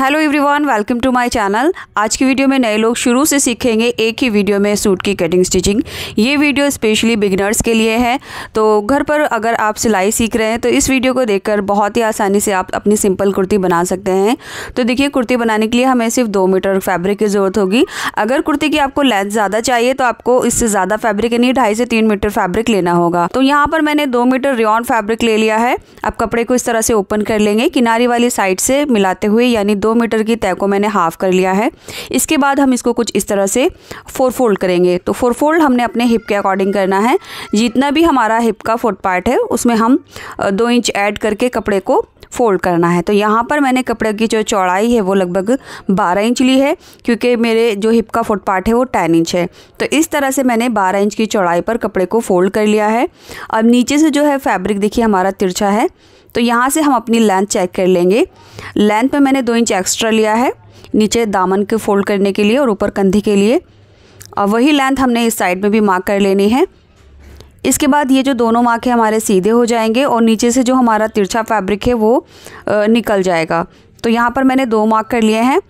hello everyone welcome to my channel आज की video में नए लोग शुरू से सीखेंगे एक ही वीडियो में सूट की कटिंग स्टिचिंग ये वीडियो स्पेशली बिगिनर्स के लिए है तो घर पर अगर आप सिलाई सीख रहे हैं तो इस वीडियो को देखकर बहुत ही आसानी से आप अपनी सिंपल कुर्ती बना सकते हैं तो देखिए कुर्ती बनाने के लिए हमें सिर्फ दो मीटर फैब्रिक की ज़रूरत होगी अगर कुर्ती की आपको लेंथ ज़्यादा चाहिए तो आपको इससे ज़्यादा फैब्रिक यानी ढाई से तीन मीटर फैब्रिक लेना होगा तो यहाँ पर मैंने दो मीटर रियॉन फैब्रिक ले लिया है आप कपड़े को इस तरह से ओपन कर लेंगे किनारी वाली साइड से मिलाते हुए यानी दो मीटर की तय को मैंने हाफ़ कर लिया है इसके बाद हम इसको कुछ इस तरह से फोर फोल्ड करेंगे तो फोर फोल्ड हमने अपने हिप के अकॉर्डिंग करना है जितना भी हमारा हिप का फुट पार्ट है उसमें हम दो इंच ऐड करके कपड़े को फोल्ड करना है तो यहाँ पर मैंने कपड़े की जो चौड़ाई है वो लगभग 12 इंच ली है क्योंकि मेरे जो हिप का फुट पार्ट है वो 10 इंच है तो इस तरह से मैंने 12 इंच की चौड़ाई पर कपड़े को फोल्ड कर लिया है अब नीचे से जो है फैब्रिक देखिए हमारा तिरछा है तो यहाँ से हम अपनी लेंथ चेक कर लेंगे लेंथ में मैंने दो इंच एक्स्ट्रा लिया है नीचे दामन के फोल्ड करने के लिए और ऊपर कंधे के लिए और वही लेंथ हमने इस साइड में भी मार्क कर लेनी है इसके बाद ये जो दोनों मार्के हमारे सीधे हो जाएंगे और नीचे से जो हमारा तिरछा फैब्रिक है वो निकल जाएगा तो यहाँ पर मैंने दो मार्क कर लिए हैं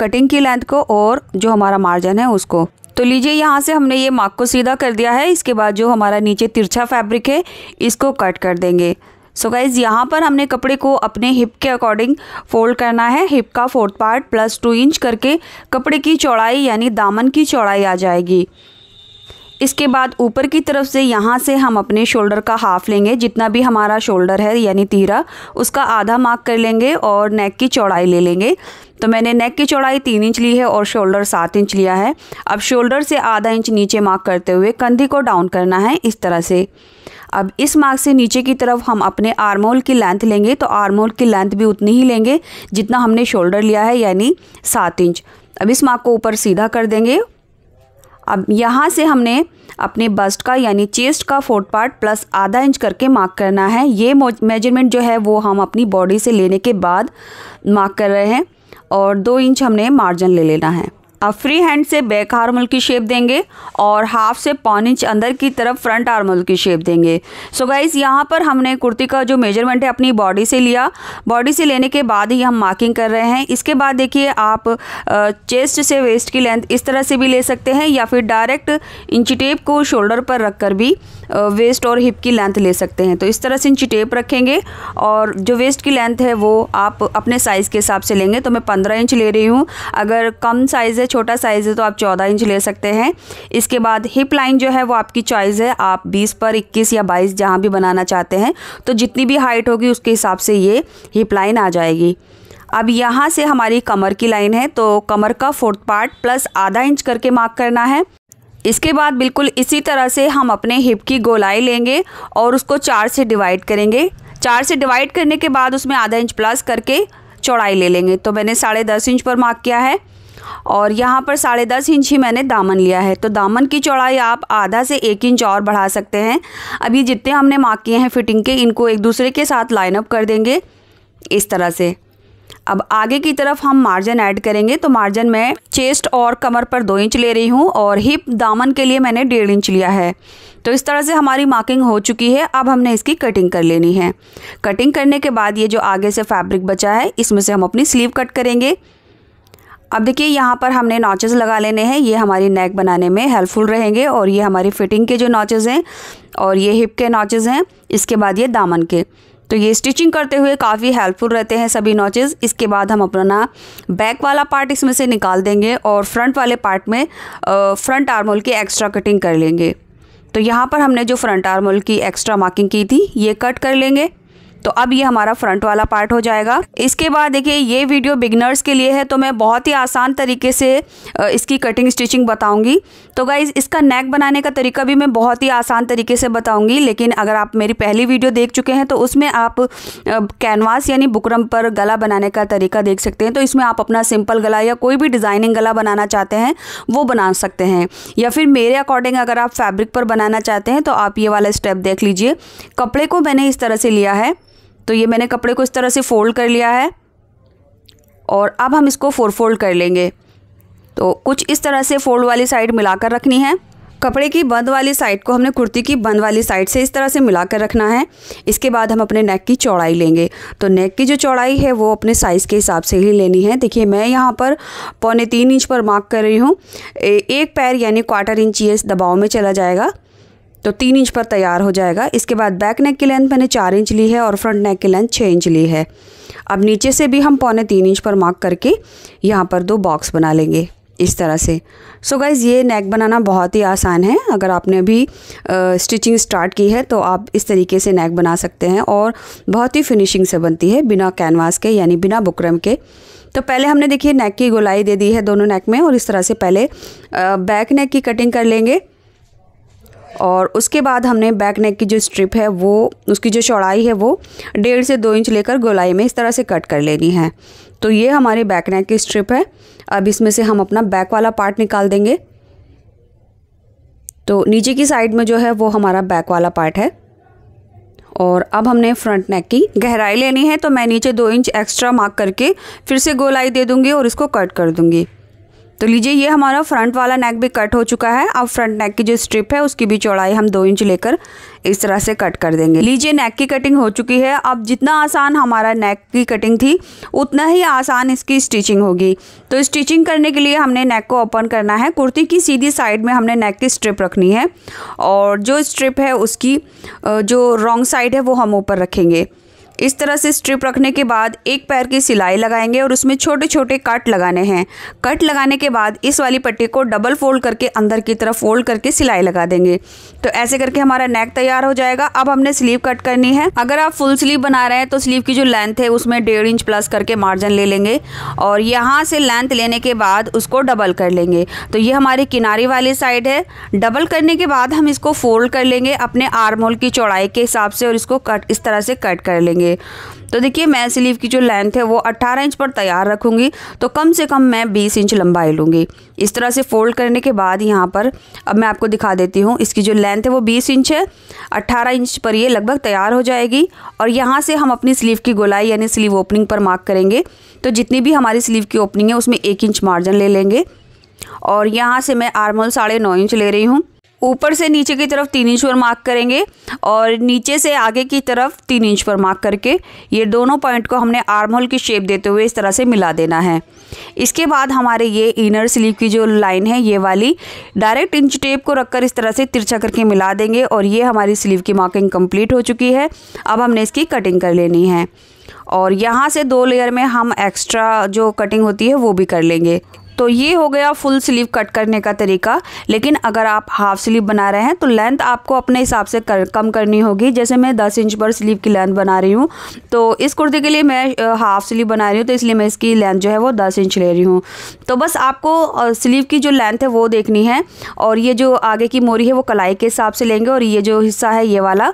कटिंग की लेंथ को और जो हमारा मार्जिन है उसको तो लीजिए यहाँ से हमने ये मार्क को सीधा कर दिया है इसके बाद जो हमारा नीचे तिरछा फैब्रिक है इसको कट कर देंगे सो गाइज़ यहाँ पर हमने कपड़े को अपने हिप के अकॉर्डिंग फोल्ड करना है हिप का fourth part plus two inch करके कपड़े की चौड़ाई यानी दामन की चौड़ाई आ जाएगी इसके बाद ऊपर की तरफ से यहाँ से हम अपने शोल्डर का हाफ लेंगे जितना भी हमारा शोल्डर है यानी तीरा उसका आधा मार्क कर लेंगे और नेक की चौड़ाई ले लेंगे तो मैंने नेक की चौड़ाई तीन इंच ली है और शोल्डर सात इंच लिया है अब शोल्डर से आधा इंच नीचे मार्क करते हुए कंधे को डाउन करना है इस तरह से अब इस मार्क से नीचे की तरफ हम अपने आर्मोल की लेंथ लेंगे तो आर्मोल की लेंथ भी उतनी ही लेंगे जितना हमने शोल्डर लिया है यानी सात इंच अब इस मार्क को ऊपर सीधा कर देंगे अब यहाँ से हमने अपने बस्ट का यानी चेस्ट का फोर्थ पार्ट प्लस आधा इंच करके मार्क करना है ये मेजरमेंट जो है वो हम अपनी बॉडी से लेने के बाद मार्क कर रहे हैं और दो इंच हमने मार्जिन ले लेना है अब फ्री हैंड से बैक हार्मोल की शेप देंगे और हाफ से पौन इंच अंदर की तरफ फ्रंट हार्मोल की शेप देंगे सो गाइज यहाँ पर हमने कुर्ती का जो मेजरमेंट है अपनी बॉडी से लिया बॉडी से लेने के बाद ही हम मार्किंग कर रहे हैं इसके बाद देखिए आप चेस्ट से वेस्ट की लेंथ इस तरह से भी ले सकते हैं या फिर डायरेक्ट इंची टेप को शोल्डर पर रख कर भी वेस्ट और हिप की लेंथ ले सकते हैं तो इस तरह से इंची टेप रखेंगे और जो वेस्ट की लेंथ है वो आप अपने साइज़ के हिसाब से लेंगे तो मैं पंद्रह इंच ले रही हूँ अगर कम साइज़ छोटा साइज़ है तो आप चौदह इंच ले सकते हैं इसके बाद हिप लाइन जो है वो आपकी चॉइस है आप बीस पर इक्कीस या बाईस जहाँ भी बनाना चाहते हैं तो जितनी भी हाइट होगी उसके हिसाब से ये हिप लाइन आ जाएगी अब यहाँ से हमारी कमर की लाइन है तो कमर का फोर्थ पार्ट प्लस आधा इंच करके मार्क करना है इसके बाद बिल्कुल इसी तरह से हम अपने हिप की गोलाई लेंगे और उसको चार से डिवाइड करेंगे चार से डिवाइड करने के बाद उसमें आधा इंच प्लस करके चौड़ाई ले लेंगे तो मैंने साढ़े दस इंच पर मार्क किया है और यहाँ पर साढ़े दस इंच ही मैंने दामन लिया है तो दामन की चौड़ाई आप आधा से एक इंच और बढ़ा सकते हैं अभी जितने हमने मार्क किए हैं फिटिंग के इनको एक दूसरे के साथ लाइनअप कर देंगे इस तरह से अब आगे की तरफ हम मार्जिन ऐड करेंगे तो मार्जिन मैं चेस्ट और कमर पर दो इंच ले रही हूँ और हिप दामन के लिए मैंने डेढ़ इंच लिया है तो इस तरह से हमारी मार्किंग हो चुकी है अब हमने इसकी कटिंग कर लेनी है कटिंग करने के बाद ये जो आगे से फैब्रिक बचा है इसमें से हम अपनी स्लीव कट करेंगे अब देखिए यहाँ पर हमने नॉचेज़ लगा लेने हैं ये हमारी नेक बनाने में हेल्पफुल रहेंगे और ये हमारी फिटिंग के जो नॉचेज़ हैं और ये हिप के नॉचेज़ हैं इसके बाद ये दामन के तो ये स्टिचिंग करते हुए काफ़ी हेल्पफुल रहते हैं सभी नॉचेज़ इसके बाद हम अपना बैक वाला पार्ट इसमें से निकाल देंगे और फ्रंट वाले पार्ट में फ्रंट आर्मोल की एक्स्ट्रा कटिंग कर लेंगे तो यहाँ पर हमने जो फ्रंट आर्मोल की एक्स्ट्रा मार्किंग की थी ये कट कर लेंगे तो अब ये हमारा फ्रंट वाला पार्ट हो जाएगा इसके बाद देखिए ये वीडियो बिगनर्स के लिए है तो मैं बहुत ही आसान तरीके से इसकी कटिंग स्टिचिंग बताऊंगी तो गाइज इसका नेक बनाने का तरीका भी मैं बहुत ही आसान तरीके से बताऊंगी लेकिन अगर आप मेरी पहली वीडियो देख चुके हैं तो उसमें आप कैनवास यानी बुकरम पर गला बनाने का तरीका देख सकते हैं तो इसमें आप अपना सिंपल गला या कोई भी डिज़ाइनिंग गला बनाना चाहते हैं वो बना सकते हैं या फिर मेरे अकॉर्डिंग अगर आप फैब्रिक पर बनाना चाहते हैं तो आप ये वाला स्टेप देख लीजिए कपड़े को मैंने इस तरह से लिया है तो ये मैंने कपड़े को इस तरह से फ़ोल्ड कर लिया है और अब हम इसको फोर फोल्ड कर लेंगे तो कुछ इस तरह से फोल्ड वाली साइड मिलाकर रखनी है कपड़े की बंद वाली साइड को हमने कुर्ती की बंद वाली साइड से इस तरह से मिलाकर रखना है इसके बाद हम अपने नेक की चौड़ाई लेंगे तो नेक की जो चौड़ाई है वो अपने साइज़ के हिसाब से ही लेनी है देखिए मैं यहाँ पर पौने तीन इंच पर मार्क कर रही हूँ एक पैर यानी क्वार्टर इंच ये दबाव में चला जाएगा तो तीन इंच पर तैयार हो जाएगा इसके बाद बैक नेक की लेंथ मैंने चार इंच ली है और फ्रंट नेक की लेंथ छः इंच ली है अब नीचे से भी हम पौने तीन इंच पर मार्क करके यहाँ पर दो बॉक्स बना लेंगे इस तरह से सो so गाइज़ ये नेक बनाना बहुत ही आसान है अगर आपने अभी स्टिचिंग स्टार्ट की है तो आप इस तरीके से नेक बना सकते हैं और बहुत ही फिनिशिंग से बनती है बिना कैनवास के यानी बिना बुकरम के तो पहले हमने देखिए नेक की गोलाई दे दी है दोनों नेक में और इस तरह से पहले बैक नेक की कटिंग कर लेंगे और उसके बाद हमने बैक नेक की जो स्ट्रिप है वो उसकी जो चौड़ाई है वो डेढ़ से दो इंच लेकर गोलाई में इस तरह से कट कर लेनी है तो ये हमारे बैक नेक की स्ट्रिप है अब इसमें से हम अपना बैक वाला पार्ट निकाल देंगे तो नीचे की साइड में जो है वो हमारा बैक वाला पार्ट है और अब हमने फ्रंट नेक की गहराई लेनी है तो मैं नीचे दो इंच एक्स्ट्रा मार्क करके फिर से गोलाई दे दूँगी और इसको कट कर दूँगी तो लीजिए ये हमारा फ्रंट वाला नेक भी कट हो चुका है अब फ्रंट नेक की जो स्ट्रिप है उसकी भी चौड़ाई हम दो इंच लेकर इस तरह से कट कर देंगे लीजिए नेक की कटिंग हो चुकी है अब जितना आसान हमारा नेक की कटिंग थी उतना ही आसान इसकी स्टिचिंग होगी तो स्टिचिंग करने के लिए हमने नेक को ओपन करना है कुर्ती की सीधी साइड में हमने नेक की स्ट्रिप रखनी है और जो स्ट्रिप है उसकी जो रॉन्ग साइड है वो हम ऊपर रखेंगे इस तरह से स्ट्रिप रखने के बाद एक पैर की सिलाई लगाएंगे और उसमें छोटे छोटे कट लगाने हैं कट लगाने के बाद इस वाली पट्टी को डबल फोल्ड करके अंदर की तरफ फोल्ड करके सिलाई लगा देंगे तो ऐसे करके हमारा नेक तैयार हो जाएगा अब हमने स्लीव कट करनी है अगर आप फुल स्लीव बना रहे हैं तो स्लीव की जो लेंथ है उसमें डेढ़ इंच प्लस करके मार्जिन ले लेंगे और यहाँ से लेंथ लेने के बाद उसको डबल कर लेंगे तो ये हमारी किनारे वाली साइड है डबल करने के बाद हम इसको फोल्ड कर लेंगे अपने आर्म होल की चौड़ाई के हिसाब से और इसको कट इस तरह से कट कर लेंगे चाहिए तो देखिए मैं स्लीव की जो लेंथ है वो 18 इंच पर तैयार रखूँगी तो कम से कम मैं 20 इंच लंबाई लूँगी इस तरह से फोल्ड करने के बाद यहाँ पर अब मैं आपको दिखा देती हूँ इसकी जो लेंथ है वो 20 इंच है 18 इंच पर ये लगभग तैयार हो जाएगी और यहाँ से हम अपनी स्लीव की गोलाई यानी स्लीव ओपनिंग पर मार्क करेंगे तो जितनी भी हमारी स्लीव की ओपनिंग है उसमें एक इंच मार्जिन ले लेंगे और यहाँ से मैं आर्मोल साढ़े नौ इंच ले रही हूँ ऊपर से नीचे की तरफ तीन इंच पर मार्क करेंगे और नीचे से आगे की तरफ तीन इंच पर मार्क करके ये दोनों पॉइंट को हमने आर्म होल की शेप देते हुए इस तरह से मिला देना है इसके बाद हमारे ये इनर स्लीव की जो लाइन है ये वाली डायरेक्ट इंच टेप को रखकर इस तरह से तिरछा करके मिला देंगे और ये हमारी स्लीव की मार्किंग कम्प्लीट हो चुकी है अब हमने इसकी कटिंग कर लेनी है और यहाँ से दो लेयर में हम एक्स्ट्रा जो कटिंग होती है वो भी कर लेंगे तो ये हो गया फुल स्लीव कट करने का तरीका लेकिन अगर आप हाफ स्लीव बना रहे हैं तो लेंथ आपको अपने हिसाब से कर, कम करनी होगी जैसे मैं दस इंच पर स्लीव की लेंथ बना रही हूँ तो इस कुर्ती के लिए मैं हाफ स्लीव बना रही हूँ तो इसलिए मैं इसकी लेंथ जो है वो दस इंच ले रही हूँ तो बस आपको स्लीव की जो लेंथ है वो देखनी है और ये जो आगे की मोरी है वो कलाई के हिसाब से लेंगे और ये जो हिस्सा है ये वाला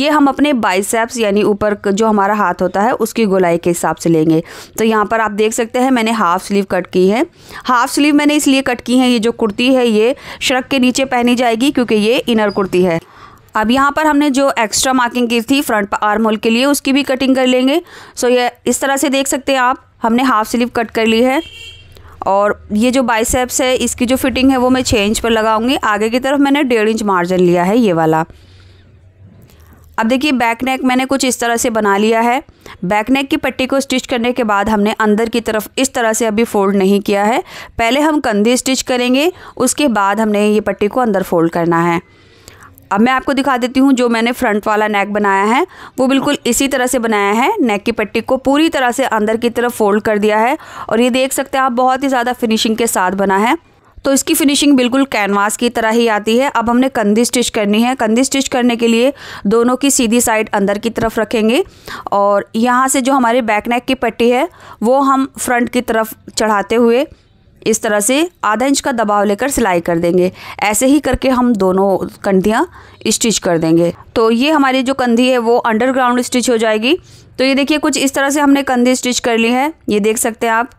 ये हम अपने बाइसेप्स यानी ऊपर जो हमारा हाथ होता है उसकी गोलाई के हिसाब से लेंगे तो यहाँ पर आप देख सकते हैं मैंने हाफ स्लीव कट की है हाफ स्लीव मैंने इसलिए कट की है ये जो कुर्ती है ये श्रक के नीचे पहनी जाएगी क्योंकि ये इनर कुर्ती है अब यहाँ पर हमने जो एक्स्ट्रा मार्किंग की थी फ्रंट आर्म होल के लिए उसकी भी कटिंग कर लेंगे सो ये इस तरह से देख सकते हैं आप हमने हाफ स्लीव कट कर ली है और ये जो बाइसेप्स है इसकी जो फिटिंग है वो मैं छः इंच पर लगाऊंगी आगे की तरफ मैंने डेढ़ इंच मार्जिन लिया है ये वाला अब देखिए बैक नेक मैंने कुछ इस तरह से बना लिया है बैक नेक की पट्टी को स्टिच करने के बाद हमने अंदर की तरफ इस तरह से अभी फोल्ड नहीं किया है पहले हम कंधे स्टिच करेंगे उसके बाद हमने ये पट्टी को अंदर फोल्ड करना है अब मैं आपको दिखा देती हूँ जो मैंने फ्रंट वाला नेक बनाया है वो बिल्कुल इसी तरह से बनाया है नेक की पट्टी को पूरी तरह से अंदर की तरफ फोल्ड कर दिया है और ये देख सकते हैं आप बहुत ही ज़्यादा फिनिशिंग के साथ बना है तो इसकी फिनिशिंग बिल्कुल कैनवास की तरह ही आती है अब हमने कंधी स्टिच करनी है कंधी स्टिच करने के लिए दोनों की सीधी साइड अंदर की तरफ रखेंगे और यहाँ से जो हमारे बैक नेक की पट्टी है वो हम फ्रंट की तरफ चढ़ाते हुए इस तरह से आधा इंच का दबाव लेकर सिलाई कर देंगे ऐसे ही करके हम दोनों कंधियाँ स्टिच कर देंगे तो ये हमारी जो कंधी है वो अंडरग्राउंड स्टिच हो जाएगी तो ये देखिए कुछ इस तरह से हमने कंधी स्टिच कर ली है ये देख सकते हैं आप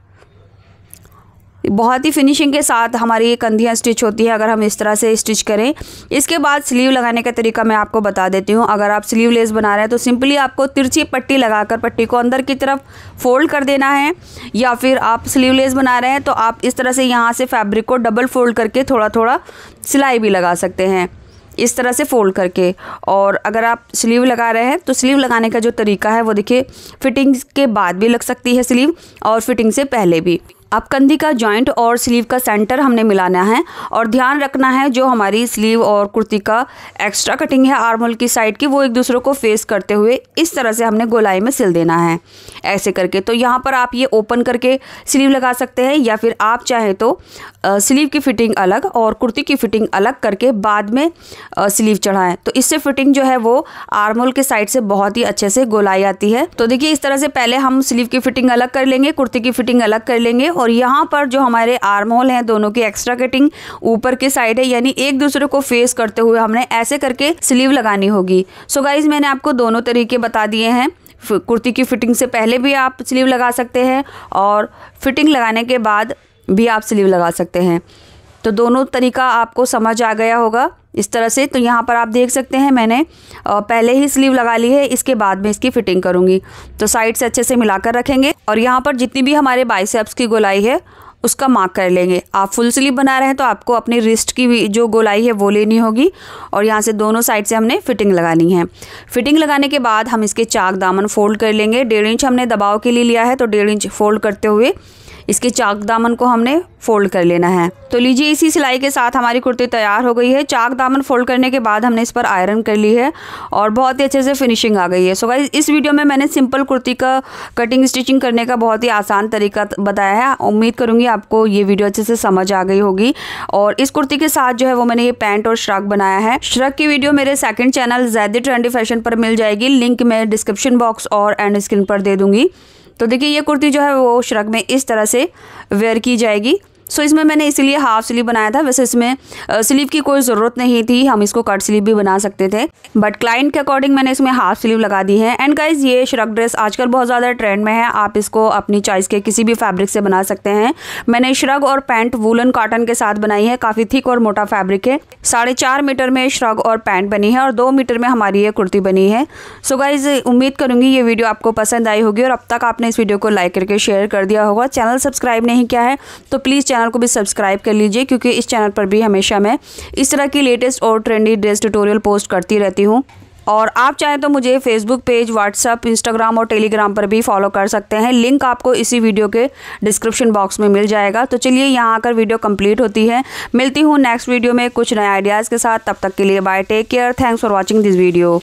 बहुत ही फिनिशिंग के साथ हमारी ये कंधियाँ स्टिच होती है अगर हम इस तरह से स्टिच करें इसके बाद स्लीव लगाने का तरीका मैं आपको बता देती हूँ अगर आप स्लीव लेस बना रहे हैं तो सिंपली आपको तिरछी पट्टी लगाकर पट्टी को अंदर की तरफ फोल्ड कर देना है या फिर आप स्लीव लेस बना रहे हैं तो आप इस तरह से यहाँ से फैब्रिक को डबल फोल्ड करके थोड़ा थोड़ा सिलाई भी लगा सकते हैं इस तरह से फोल्ड करके और अगर आप स्लीव लगा रहे हैं तो स्लीव लगाने का जो तरीका है वो देखिए फिटिंग के बाद भी लग सकती है स्लीव और फिटिंग से पहले भी अब कंधी का जॉइंट और स्लीव का सेंटर हमने मिलाना है और ध्यान रखना है जो हमारी स्लीव और कुर्ती का एक्स्ट्रा कटिंग है आर्मोल की साइड की वो एक दूसरे को फेस करते हुए इस तरह से हमने गोलाई में सिल देना है ऐसे करके तो यहाँ पर आप ये ओपन करके स्लीव लगा सकते हैं या फिर आप चाहें तो स्लीव की फ़िटिंग अलग और कुर्ती की फ़िटिंग अलग करके बाद में स्लीव चढ़ाएँ तो इससे फ़िटिंग जो है वो आर्मोल के साइड से बहुत ही अच्छे से गोलाई आती है तो देखिए इस तरह से पहले हम स्लीव की फ़िटिंग अलग कर लेंगे कुर्ती की फ़िटिंग अलग कर लेंगे और यहाँ पर जो हमारे आर्म होल हैं दोनों की एक्स्ट्रा कटिंग ऊपर की साइड है यानी एक दूसरे को फेस करते हुए हमने ऐसे करके स्लीव लगानी होगी सो so गाइज मैंने आपको दोनों तरीके बता दिए हैं कुर्ती की फिटिंग से पहले भी आप स्लीव लगा सकते हैं और फिटिंग लगाने के बाद भी आप स्लीव लगा सकते हैं तो दोनों तरीका आपको समझ आ गया होगा इस तरह से तो यहाँ पर आप देख सकते हैं मैंने पहले ही स्लीव लगा ली है इसके बाद में इसकी फिटिंग करूँगी तो साइड से अच्छे से मिलाकर रखेंगे और यहाँ पर जितनी भी हमारे बाइसेप्स की गोलाई है उसका मार्क कर लेंगे आप फुल स्लीव बना रहे हैं तो आपको अपने रिस्ट की जो गोलाई है वो लेनी होगी और यहाँ से दोनों साइड से हमने फिटिंग लगानी है फिटिंग लगाने के बाद हम इसके चाक दामन फोल्ड कर लेंगे डेढ़ इंच हमने दबाव के लिए लिया है तो डेढ़ इंच फोल्ड करते हुए इसके चाक दामन को हमने फोल्ड कर लेना है तो लीजिए इसी सिलाई के साथ हमारी कुर्ती तैयार हो गई है चाक दामन फोल्ड करने के बाद हमने इस पर आयरन कर ली है और बहुत ही अच्छे से फिनिशिंग आ गई है सो गाइज इस वीडियो में मैंने सिंपल कुर्ती का कटिंग स्टिचिंग करने का बहुत ही आसान तरीका बताया है उम्मीद करूँगी आपको ये वीडियो अच्छे से समझ आ गई होगी और इस कुर्ती के साथ जो है वो मैंने ये पैंट और श्रक बनाया है श्रक की वीडियो मेरे second channel Zaidi trendy fashion पर मिल जाएगी लिंक मैं डिस्क्रिप्शन बॉक्स और एंड स्क्रीन पर दे दूंगी तो देखिए ये कुर्ती जो है वो श्रग में इस तरह से वेयर की जाएगी सो इसमें मैंने इसीलिए हाफ स्लीव बनाया था वैसे इसमें स्लीव की कोई ज़रूरत नहीं थी हम इसको कट स्लीव भी बना सकते थे बट क्लाइंट के अकॉर्डिंग मैंने इसमें हाफ स्लीव लगा दी है एंड गाइज ये श्रक ड्रेस आजकल बहुत ज़्यादा ट्रेंड में है आप इसको अपनी चॉइस के किसी भी फैब्रिक से बना सकते हैं मैंने श्रग और पैंट वूलन कॉटन के साथ बनाई है काफ़ी थिक और मोटा फैब्रिक है साढ़े चार मीटर में श्रग और पैंट बनी है और दो मीटर में हमारी ये कुर्ती बनी है सो गाइज उम्मीद करूँगी ये वीडियो आपको पसंद आई होगी और अब तक आपने इस वीडियो को लाइक करके शेयर कर दिया होगा चैनल सब्सक्राइब नहीं किया है तो प्लीज़ चैनल को भी सब्सक्राइब कर लीजिए क्योंकि इस चैनल पर भी हमेशा मैं इस तरह की लेटेस्ट और ट्रेंडी ड्रेस ट्यूटोरियल पोस्ट करती रहती हूँ और आप चाहें तो मुझे फेसबुक पेज व्हाट्सअप इंस्टाग्राम और टेलीग्राम पर भी फॉलो कर सकते हैं लिंक आपको इसी वीडियो के डिस्क्रिप्शन बॉक्स में मिल जाएगा तो चलिए यहाँ आकर वीडियो कंप्लीट होती है मिलती हूँ नेक्स्ट वीडियो में कुछ नए आइडियाज़ के साथ तब तक के लिए bye take care thanks for watching this video